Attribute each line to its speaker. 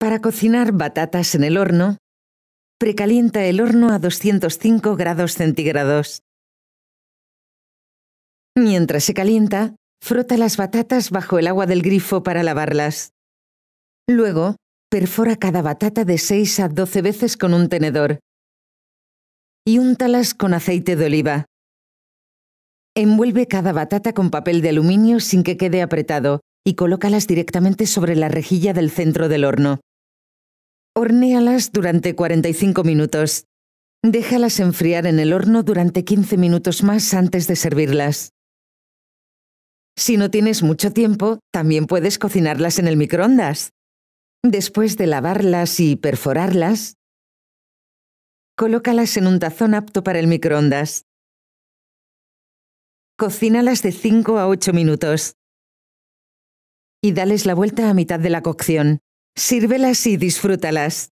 Speaker 1: Para cocinar batatas en el horno, precalienta el horno
Speaker 2: a 205 grados centígrados. Mientras se calienta, frota las batatas bajo el agua del grifo para lavarlas. Luego, perfora cada batata de 6 a 12 veces con un tenedor y úntalas con aceite de oliva. Envuelve cada batata con papel de aluminio sin que quede apretado y colócalas directamente sobre la rejilla del centro del horno. Hornéalas durante 45 minutos. Déjalas enfriar en el horno durante 15 minutos más antes de servirlas. Si no tienes mucho tiempo, también puedes cocinarlas en el microondas. Después de lavarlas y perforarlas,
Speaker 1: colócalas en un tazón apto para el microondas. Cocínalas de 5 a 8 minutos y dales la vuelta a mitad de la cocción. Sírvelas y disfrútalas.